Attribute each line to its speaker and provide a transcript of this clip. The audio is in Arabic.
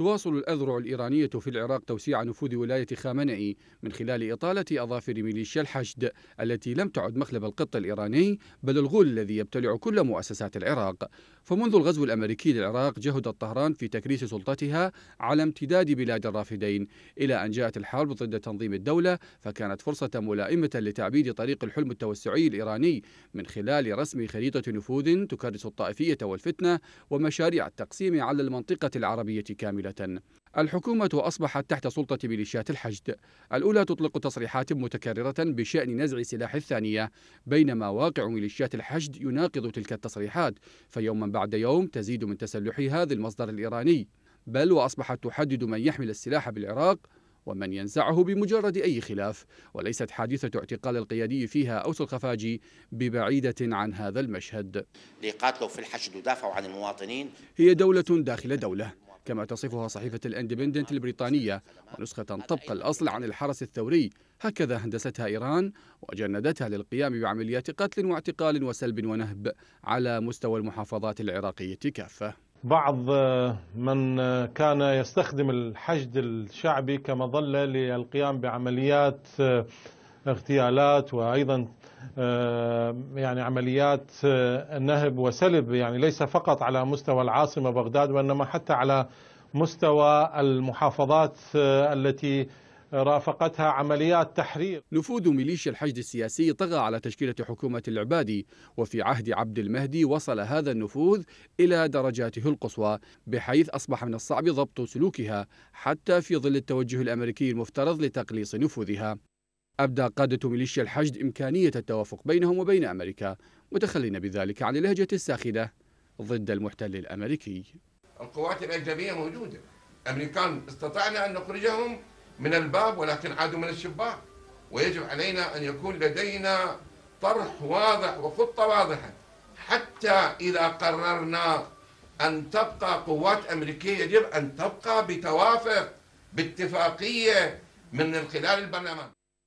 Speaker 1: تواصل الأذرع الإيرانية في العراق توسيع نفوذ ولاية خامنئي من خلال إطالة أظافر ميليشيا الحشد التي لم تعد مخلب القط الإيراني بل الغول الذي يبتلع كل مؤسسات العراق فمنذ الغزو الأمريكي للعراق جهدت طهران في تكريس سلطتها على امتداد بلاد الرافدين إلى أن جاءت الحرب ضد تنظيم الدولة فكانت فرصة ملائمة لتعبيد طريق الحلم التوسعي الإيراني من خلال رسم خريطة نفوذ تكرس الطائفية والفتنة ومشاريع التقسيم على المنطقة العربية كاملة الحكومة أصبحت تحت سلطة ميليشيات الحشد الأولى تطلق تصريحات متكررة بشأن نزع سلاح الثانية بينما واقع ميليشيات الحشد يناقض تلك التصريحات فيوما بعد يوم تزيد من تسلحها ذي المصدر الإيراني بل وأصبحت تحدد من يحمل السلاح بالعراق ومن ينزعه بمجرد أي خلاف وليست حادثة اعتقال القيادي فيها أوس الخفاجي ببعيدة عن هذا المشهد
Speaker 2: لقاتلوا في الحشد ودافعوا عن المواطنين
Speaker 1: هي دولة داخل دولة كما تصفها صحيفة الاندبندنت البريطانية ونسخة طبق الأصل عن الحرس الثوري هكذا هندستها إيران وجندتها للقيام بعمليات قتل واعتقال وسلب ونهب على مستوى المحافظات العراقية كافة
Speaker 3: بعض من كان يستخدم الحشد الشعبي كمظلة للقيام بعمليات اغتيالات وأيضا آه، يعني عمليات آه، نهب وسلب يعني ليس فقط على مستوى العاصمة بغداد وإنما حتى على مستوى المحافظات آه، التي رافقتها عمليات تحرير
Speaker 1: نفوذ ميليشيا الحشد السياسي طغى على تشكيلة حكومة العبادي وفي عهد عبد المهدي وصل هذا النفوذ إلى درجاته القصوى بحيث أصبح من الصعب ضبط سلوكها حتى في ظل التوجه الأمريكي المفترض لتقليص نفوذها أبدى قادة ميليشيا الحشد إمكانية التوافق بينهم وبين أمريكا متخلين بذلك عن اللهجة الساخنة ضد المحتل الأمريكي
Speaker 2: القوات الأجنبية موجودة أمريكان استطعنا أن نخرجهم من الباب ولكن عادوا من الشباك ويجب علينا أن يكون لدينا طرح واضح وخطة واضحة حتى إذا قررنا أن تبقى قوات أمريكية يجب أن تبقى بتوافق باتفاقية من خلال البرلمان